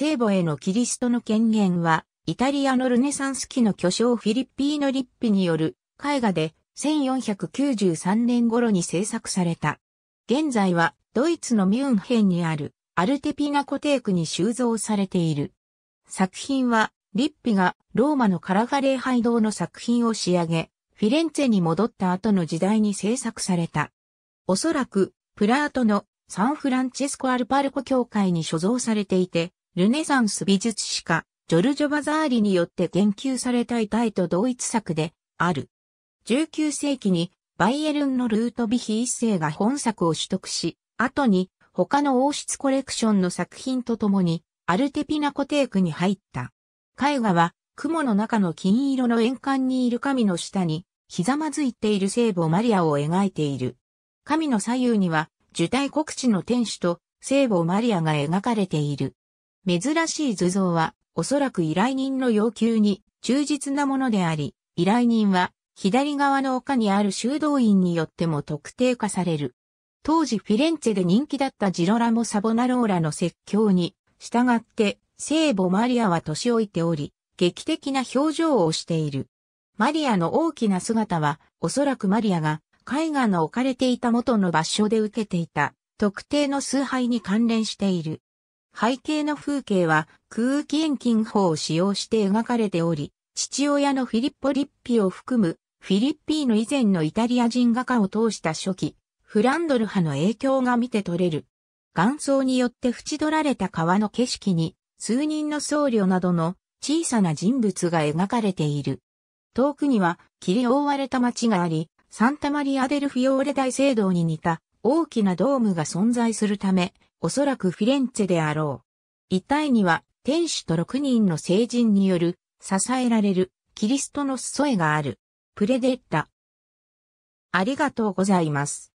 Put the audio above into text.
聖母へのキリストの権限は、イタリアのルネサンス期の巨匠フィリッピーノ・リッピによる絵画で1493年頃に制作された。現在はドイツのミュンヘンにあるアルテピナコテークに収蔵されている。作品はリッピがローマのカラァレー廃堂の作品を仕上げ、フィレンツェに戻った後の時代に制作された。おそらくプラートのサンフランチェスコ・アルパルコ教会に所蔵されていて、ルネサンス美術史家、ジョルジョ・バザーリによって言及された遺体と同一作である。19世紀にバイエルンのルートヴィヒ一世が本作を取得し、後に他の王室コレクションの作品とともにアルテピナコテークに入った。絵画は雲の中の金色の円環にいる神の下にひざまずいている聖母マリアを描いている。神の左右には受胎告知の天使と聖母マリアが描かれている。珍しい図像は、おそらく依頼人の要求に忠実なものであり、依頼人は左側の丘にある修道院によっても特定化される。当時フィレンツェで人気だったジロラモ・サボナローラの説教に従って聖母マリアは年老いており、劇的な表情をしている。マリアの大きな姿は、おそらくマリアが絵画の置かれていた元の場所で受けていた特定の崇拝に関連している。背景の風景は空気遠近法を使用して描かれており、父親のフィリッポ・リッピを含むフィリッピーの以前のイタリア人画家を通した初期、フランドル派の影響が見て取れる。岩層によって縁取られた川の景色に、数人の僧侶などの小さな人物が描かれている。遠くには霧覆われた町があり、サンタマリアデルフィオーレ大聖堂に似た大きなドームが存在するため、おそらくフィレンツェであろう。遺体には、天使と6人の聖人による、支えられる、キリストの裾絵がある。プレデッタ。ありがとうございます。